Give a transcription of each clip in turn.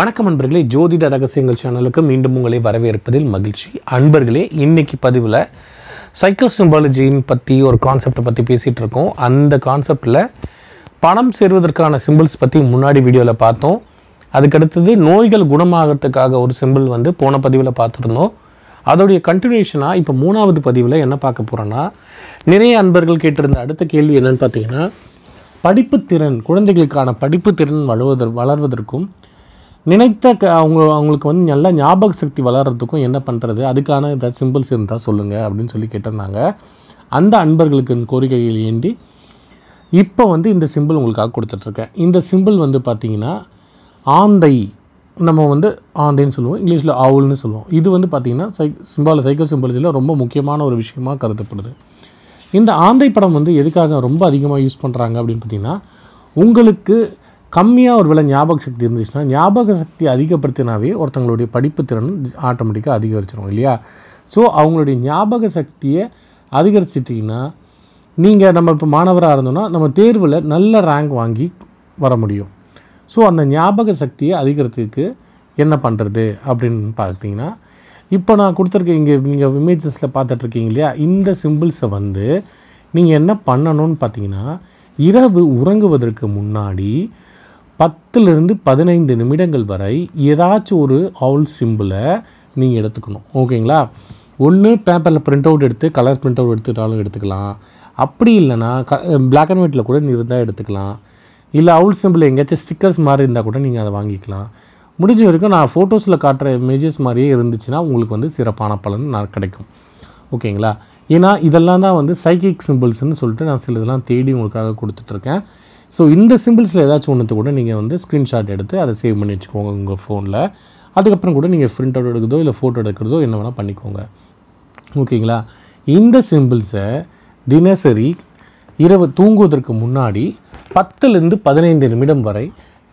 வணக்கம் நண்பர்களே ஜோதிட ரகசியங்கள் சேனலுக்கு மீண்டும் உங்களை வரவேற்பதில் மகிழ்ச்சி அன்பர்களே இன்னைக்கு பதிவில் சைக்கோ சிம்பாலஜியின் பற்றி ஒரு கான்செப்டை பற்றி பேசிகிட்டு இருக்கோம் அந்த கான்செப்டில் பணம் சேர்வதற்கான சிம்பிள்ஸ் பற்றி முன்னாடி வீடியோவில் பார்த்தோம் அதுக்கடுத்தது நோய்கள் குணமாகறதுக்காக ஒரு சிம்பிள் வந்து போன பதிவில் பார்த்துருந்தோம் அதோடைய கண்டினியூஷனாக இப்போ மூணாவது பதிவில் என்ன பார்க்க போகிறோன்னா நிறைய அன்பர்கள் கேட்டிருந்த அடுத்த கேள்வி என்னென்னு பார்த்தீங்கன்னா படிப்பு திறன் குழந்தைகளுக்கான திறன் வளர்வதற் வளர்வதற்கும் நினைத்த க அவங்க அவங்களுக்கு வந்து நல்ல ஞாபக சக்தி வளர்கிறதுக்கும் என்ன பண்ணுறது அதுக்கான ஏதாவது சிம்பிள்ஸ் இருந்தால் சொல்லுங்கள் அப்படின்னு சொல்லி கேட்டிருந்தாங்க அந்த அன்பர்களுக்கு கோரிக்கைகள் ஏண்டி இப்போ வந்து இந்த சிம்பிள் உங்களுக்காக கொடுத்துட்ருக்கேன் இந்த சிம்பிள் வந்து பார்த்திங்கன்னா ஆந்தை நம்ம வந்து ஆந்தைன்னு சொல்லுவோம் இங்கிலீஷில் ஆவுல்னு சொல்லுவோம் இது வந்து பார்த்திங்கன்னா சை சிம்பாலு சைக்கோ சிம்பிள்ஸில் ரொம்ப முக்கியமான ஒரு விஷயமாக கருதப்படுது இந்த ஆந்தை படம் வந்து எதுக்காக ரொம்ப அதிகமாக யூஸ் பண்ணுறாங்க அப்படின்னு பார்த்திங்கன்னா உங்களுக்கு கம்மியாக ஒரு வேலை ஞாபக சக்தி இருந்துச்சுன்னா ஞாபக சக்தி அதிகப்படுத்தினாவே ஒருத்தங்களுடைய படிப்பு திறன் ஆட்டோமேட்டிக்காக அதிகரிச்சிடும் இல்லையா ஸோ அவங்களுடைய ஞாபக சக்தியை அதிகரிச்சிட்டிங்கன்னா நீங்கள் நம்ம இப்போ மாணவராக இருந்தோம்னா நம்ம தேர்வில் நல்ல ரேங்க் வாங்கி வர முடியும் ஸோ அந்த ஞாபக சக்தியை அதிகரித்துக்கு என்ன பண்ணுறது அப்படின்னு பார்த்தீங்கன்னா இப்போ நான் கொடுத்துருக்க இங்கே நீங்கள் இமேஜஸில் பார்த்துட்ருக்கீங்க இல்லையா இந்த சிம்பிள்ஸை வந்து நீங்கள் என்ன பண்ணணும்னு பார்த்தீங்கன்னா இரவு உறங்குவதற்கு முன்னாடி பத்துலேருந்து பதினைந்து நிமிடங்கள் வரை ஏதாச்சும் ஒரு அவுல் சிம்பிளை நீங்கள் எடுத்துக்கணும் ஓகேங்களா ஒன்று பேப்பரில் ப்ரிண்ட் அவுட் எடுத்து கலர் ப்ரிண்ட் அவுட் எடுத்துக்கிட்டாலும் எடுத்துக்கலாம் அப்படி இல்லைனா க பிளாக் அண்ட் ஒயிட்டில் கூட இருந்தால் எடுத்துக்கலாம் இல்லை அவுல் சிம்பிள் எங்கேயாச்சும் ஸ்டிக்கர்ஸ் மாதிரி இருந்தால் கூட நீங்கள் அதை வாங்கிக்கலாம் முடிஞ்ச வரைக்கும் நான் ஃபோட்டோஸில் காட்டுற இமேஜஸ் மாதிரியே இருந்துச்சுன்னா உங்களுக்கு வந்து சிறப்பான பலன் நான் கிடைக்கும் ஓகேங்களா ஏன்னா இதெல்லாம் தான் வந்து சைக்கிக் சிம்பிள்ஸ்னு சொல்லிட்டு நான் சில இதெல்லாம் தேடி உங்களுக்காக கொடுத்துட்ருக்கேன் ஸோ இந்த சிம்பிள்ஸில் ஏதாச்சும் ஒன்றுத்து கூட நீங்கள் வந்து ஸ்க்ரீன்ஷாட் எடுத்து அதை சேவ் பண்ணி வச்சுக்கோங்க உங்கள் ஃபோனில் அதுக்கப்புறம் கூட நீங்கள் ப்ரிண்ட் அவுட் எடுக்கிறதோ இல்லை ஃபோட்டோ எடுக்கிறதோ என்ன வேணால் பண்ணிக்கோங்க ஓகேங்களா இந்த சிம்பிள்ஸை தினசரி இரவு தூங்குவதற்கு முன்னாடி பத்துலேருந்து பதினைந்து நிமிடம் வரை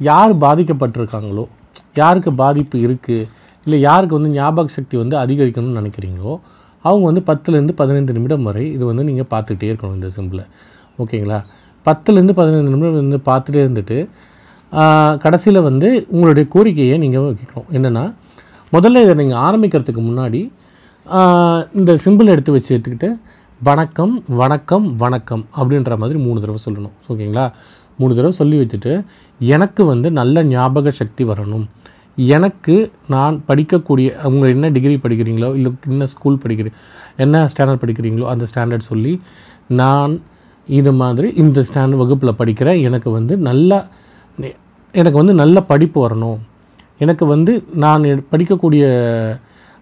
யார் பாதிக்கப்பட்டிருக்காங்களோ யாருக்கு பாதிப்பு இருக்குது இல்லை யாருக்கு வந்து ஞாபக சக்தி வந்து அதிகரிக்கணும்னு நினைக்கிறீங்களோ அவங்க வந்து பத்துலேருந்து பதினைந்து நிமிடம் வரை இது வந்து நீங்கள் பார்த்துக்கிட்டே இருக்கணும் இந்த சிம்பிளை ஓகேங்களா பத்துலேருந்து பதினைந்து நிமிடம் வந்து பார்த்துட்டே இருந்துட்டு கடைசியில் வந்து உங்களுடைய கோரிக்கையை நீங்கள் வைக்கணும் என்னென்னா முதல்ல இதை நீங்கள் ஆரம்பிக்கிறதுக்கு முன்னாடி இந்த சிம்பிள் எடுத்து வச்சு எடுத்துக்கிட்டு வணக்கம் வணக்கம் வணக்கம் அப்படின்ற மாதிரி மூணு தடவை சொல்லணும் ஓகேங்களா மூணு தடவை சொல்லி வச்சுட்டு எனக்கு வந்து நல்ல ஞாபக சக்தி வரணும் எனக்கு நான் படிக்கக்கூடிய அவங்க என்ன டிகிரி படிக்கிறீங்களோ இல்லை என்ன ஸ்கூல் படிக்கிறீங்க என்ன ஸ்டாண்டர்ட் படிக்கிறீங்களோ அந்த ஸ்டாண்டர்ட் சொல்லி நான் இது மாதிரி இந்த ஸ்டாண்ட் வகுப்பில் படிக்கிற எனக்கு வந்து நல்லா எனக்கு வந்து நல்ல படிப்பு வரணும் எனக்கு வந்து நான் படிக்கக்கூடிய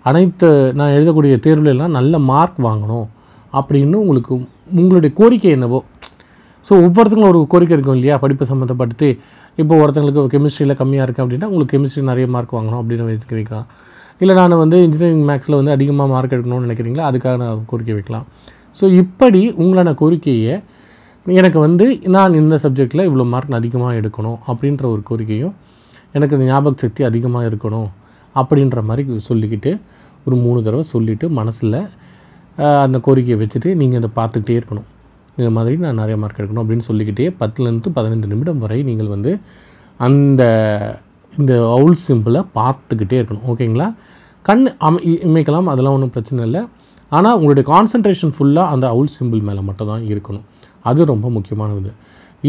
அனைத்து நான் எழுதக்கூடிய தேர்வுலெல்லாம் நல்ல மார்க் வாங்கணும் அப்படின்னு உங்களுக்கு உங்களுடைய கோரிக்கை என்னவோ ஸோ ஒவ்வொருத்தங்களும் ஒரு கோரிக்கை இருக்கும் இல்லையா படிப்பு சம்மந்தப்பட்டு இப்போ ஒருத்தங்களுக்கு கெமிஸ்ட்ரியில் கம்மியாக இருக்குது அப்படின்னா உங்களுக்கு கெமிஸ்ட்ரி நிறைய மார்க் வாங்கணும் அப்படின்னு வச்சுக்கிறீங்களா இல்லை நான் வந்து இன்ஜினியரிங் மேக்ஸில் வந்து அதிகமாக மார்க் எடுக்கணும்னு நினைக்கிறீங்களா அதுக்காக நான் கோரிக்கை வைக்கலாம் ஸோ இப்படி உங்களான கோரிக்கையை எனக்கு வந்து நான் இந்த சப்ஜெக்டில் இவ்வளோ மார்க் அதிகமாக எடுக்கணும் அப்படின்ற ஒரு கோரிக்கையும் எனக்கு ஞாபக சக்தி அதிகமாக இருக்கணும் அப்படின்ற மாதிரி சொல்லிக்கிட்டு ஒரு மூணு தடவை சொல்லிவிட்டு மனசில் அந்த கோரிக்கையை வச்சுட்டு நீங்கள் அதை பார்த்துக்கிட்டே இருக்கணும் இந்த மாதிரி நான் நிறைய மார்க் எடுக்கணும் அப்படின்னு சொல்லிக்கிட்டே பத்துலேருந்து பதினைந்து நிமிடம் வரை நீங்கள் வந்து அந்த இந்த அவுல் சிம்பிளை பார்த்துக்கிட்டே இருக்கணும் ஓகேங்களா கண் அமை இமைக்கலாம் அதெல்லாம் ஒன்றும் பிரச்சனை இல்லை ஆனால் உங்களுடைய கான்சன்ட்ரேஷன் ஃபுல்லாக அந்த அவுல் சிம்பிள் மேலே மட்டும் தான் இருக்கணும் அது ரொம்ப முக்கியமானது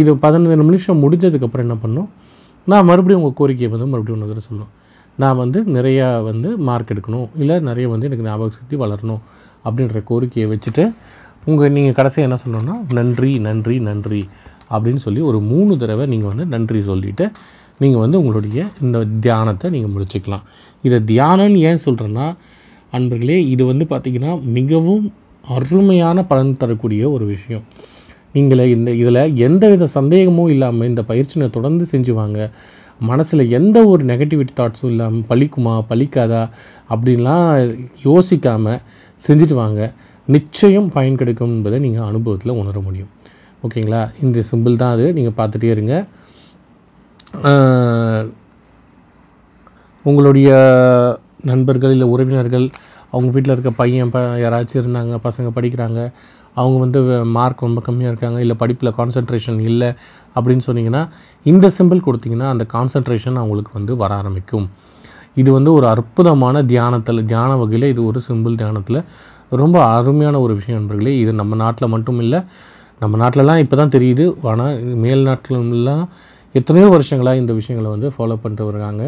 இது பதினஞ்சு நிமிஷம் முடிஞ்சதுக்கப்புறம் என்ன பண்ணும் நான் மறுபடியும் உங்கள் கோரிக்கையை வந்து மறுபடியும் ஒன்று சொல்லணும் நான் வந்து நிறையா வந்து மார்க் எடுக்கணும் இல்லை நிறைய வந்து எனக்கு ஞாபக சக்தி வளரணும் அப்படின்ற கோரிக்கையை வச்சுட்டு உங்கள் நீங்கள் கடைசியாக என்ன சொல்லணும்னா நன்றி நன்றி நன்றி அப்படின்னு சொல்லி ஒரு மூணு தடவை நீங்கள் வந்து நன்றி சொல்லிவிட்டு நீங்கள் வந்து உங்களுடைய இந்த தியானத்தை நீங்கள் முடிச்சுக்கலாம் இதை தியானம்னு ஏன் சொல்கிறேன்னா அன்பர்களே இது வந்து பார்த்திங்கன்னா மிகவும் அருமையான பலன் தரக்கூடிய ஒரு விஷயம் நீங்கள் இந்த இதில் எந்தவித சந்தேகமும் இல்லாமல் இந்த பயிற்சியை தொடர்ந்து செஞ்சுவாங்க மனசில் எந்த ஒரு நெகட்டிவிட்டி தாட்ஸும் இல்லாமல் பழிக்குமா பழிக்காதா அப்படின்லாம் யோசிக்காமல் செஞ்சுட்டு வாங்க நிச்சயம் பயன் கிடைக்கும் என்பதை நீங்கள் அனுபவத்தில் உணர முடியும் ஓகேங்களா இந்த சிம்பிள் தான் அது நீங்கள் பார்த்துட்டே இருங்க உங்களுடைய நண்பர்கள் இல்லை உறவினர்கள் அவங்க வீட்டில் இருக்க பையன் ப யாராச்சும் இருந்தாங்க பசங்க படிக்கிறாங்க அவங்க வந்து மார்க் ரொம்ப கம்மியாக இருக்காங்க இல்லை படிப்பில் கான்சன்ட்ரேஷன் இல்லை அப்படின்னு சொன்னிங்கன்னா இந்த சிம்பிள் கொடுத்திங்கன்னா அந்த கான்சன்ட்ரேஷன் அவங்களுக்கு வந்து வர ஆரம்பிக்கும் இது வந்து ஒரு அற்புதமான தியானத்தில் தியான வகையில் இது ஒரு சிம்பிள் தியானத்தில் ரொம்ப அருமையான ஒரு விஷயம் நண்பர்களே இது நம்ம நாட்டில் மட்டும் இல்லை நம்ம நாட்டிலலாம் இப்போ தான் தெரியுது ஆனால் மேல் நாட்டிலாம் எத்தனையோ வருஷங்களாக இந்த விஷயங்களை வந்து ஃபாலோ பண்ணிட்டு வருகிறாங்க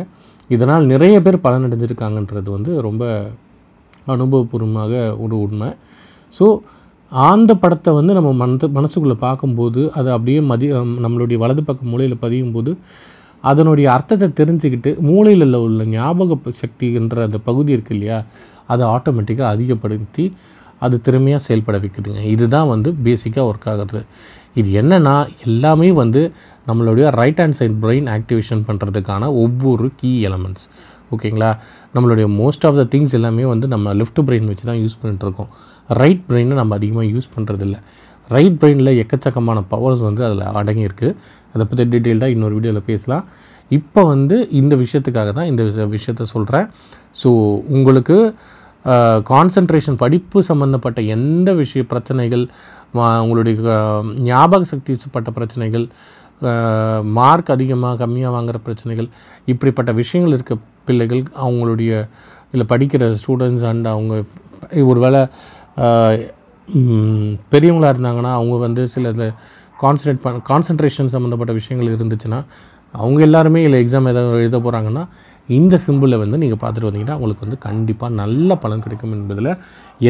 இதனால் நிறைய பேர் பலனடைஞ்சிருக்காங்கன்றது வந்து ரொம்ப அனுபவபூர்வமாக ஒரு உண்மை ஸோ அந்த படத்தை வந்து நம்ம மனது மனசுக்குள்ளே பார்க்கும்போது அது அப்படியே மதி நம்மளுடைய வலது பக்கம் மூலையில் பதியும் போது அதனுடைய அர்த்தத்தை தெரிஞ்சுக்கிட்டு மூளையில் உள்ள ஞாபக சக்திகின்ற அந்த பகுதி இருக்குது இல்லையா அதை ஆட்டோமேட்டிக்காக அதிகப்படுத்தி அது திறமையாக செயல்பட வைக்குதுங்க இதுதான் வந்து பேசிக்காக ஒர்க் ஆகுறது இது என்னென்னா எல்லாமே வந்து நம்மளுடைய right hand side brain activation பண்ணுறதுக்கான ஒவ்வொரு கீ எலமெண்ட்ஸ் ஓகேங்களா நம்மளுடைய மோஸ்ட் ஆஃப் த திங்ஸ் எல்லாமே வந்து நம்ம லெஃப்ட் பிரெயின் வச்சு தான் யூஸ் பண்ணிட்டுருக்கோம் ரைட் பிரெயினை நம்ம அதிகமாக யூஸ் பண்ணுறதில்ல ரைட் பிரெயினில் எக்கச்சக்கமான பவர்ஸ் வந்து அதில் அடங்கியிருக்கு அதை பற்றி டீட்டெயில்டாக இன்னொரு வீடியோவில் பேசலாம் இப்போ வந்து இந்த விஷயத்துக்காக தான் இந்த விஷயத்த சொல்கிறேன் ஸோ உங்களுக்கு கான்சன்ட்ரேஷன் படிப்பு சம்மந்தப்பட்ட எந்த விஷய பிரச்சனைகள் உங்களுடைய ஞாபக சக்தி பட்ட பிரச்சனைகள் மார்க் அதிகமாக கம்மியாக வாங்குகிற பிரச்சனைகள் இப்படிப்பட்ட விஷயங்கள் இருக்க பிள்ளைகள் அவங்களுடைய இதில் படிக்கிற ஸ்டூடெண்ட்ஸ் அண்ட் அவங்க ஒரு வேளை பெரியவங்களாக இருந்தாங்கன்னா அவங்க வந்து சில இதில் கான்சன்ட்ரேட் பண்ண கான்சன்ட்ரேஷன் சம்மந்தப்பட்ட விஷயங்கள் இருந்துச்சுன்னா அவங்க எல்லாருமே இல்லை எக்ஸாம் ஏதாவது எழுத போகிறாங்கன்னா இந்த சிம்பிளில் வந்து நீங்கள் பார்த்துட்டு வந்தீங்கன்னா உங்களுக்கு வந்து கண்டிப்பாக நல்ல பலன் கிடைக்கும் என்பதில்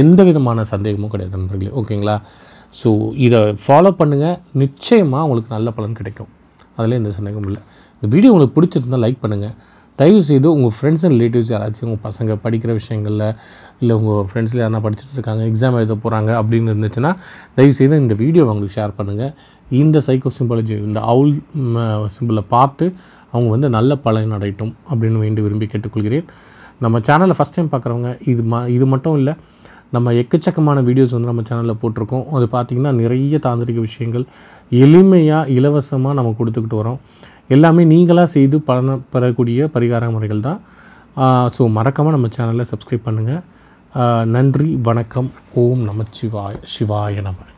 எந்த விதமான சந்தேகமும் கிடையாது நண்பர்களே ஓகேங்களா ஸோ இதை ஃபாலோ பண்ணுங்கள் நிச்சயமாக உங்களுக்கு நல்ல பலன் கிடைக்கும் அதில் எந்த சந்தேகமும் இல்லை இந்த வீடியோ உங்களுக்கு பிடிச்சிருந்தால் லைக் பண்ணுங்கள் தயவுசெய்து உங்கள் ஃப்ரெண்ட்ஸ் அண்ட் ரிலேட்டிவ்ஸ் யாராச்சும் உங்கள் பசங்க படிக்கிற விஷயங்களில் இல்லை உங்கள் ஃப்ரெண்ட்ஸில் யாரா படிச்சுட்டு இருக்காங்க எக்ஸாம் எழுத போகிறாங்க அப்படின்னு இருந்துச்சுன்னா தயவுசெய்து இந்த வீடியோ அவங்களுக்கு ஷேர் பண்ணுங்கள் இந்த சைக்கோ சிம்பாலஜி இந்த அவுல் சிம்பிளை பார்த்து அவங்க வந்து நல்ல பலன் அடையட்டும் அப்படின்னு வேண்டி விரும்பி கேட்டுக்கொள்கிறேன் நம்ம சேனலை ஃபஸ்ட் டைம் பார்க்குறவங்க இது ம இது மட்டும் இல்லை நம்ம எக்கச்சக்கமான வீடியோஸ் வந்து நம்ம சேனலில் போட்டிருக்கோம் அது பார்த்திங்கன்னா நிறைய தாந்திரிக விஷயங்கள் எளிமையாக இலவசமாக நம்ம கொடுத்துக்கிட்டு வரோம் எல்லாமே நீங்களாக செய்து பலன பெறக்கூடிய பரிகார முறைகள் தான் ஸோ மறக்காமல் நம்ம சேனலில் சப்ஸ்கிரைப் பண்ணுங்கள் நன்றி வணக்கம் ஓம் சிவாய் சிவாய நம